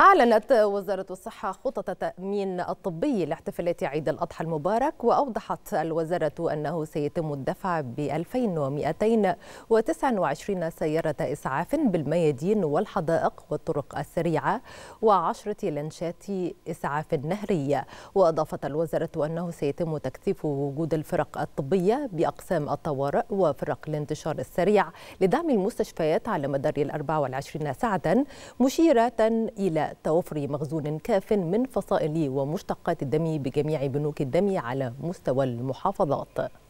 أعلنت وزارة الصحة خطط التأمين الطبي لاحتفالات عيد الأضحى المبارك وأوضحت الوزارة أنه سيتم الدفع ب 2229 سيارة إسعاف بالميادين والحدائق والطرق السريعة و10 إسعاف نهرية وأضافت الوزارة أنه سيتم تكثيف وجود الفرق الطبية بأقسام الطوارئ وفرق الانتشار السريع لدعم المستشفيات على مدار ال 24 ساعة مشيرة إلى توفر مخزون كاف من فصائل ومشتقات الدم بجميع بنوك الدم على مستوى المحافظات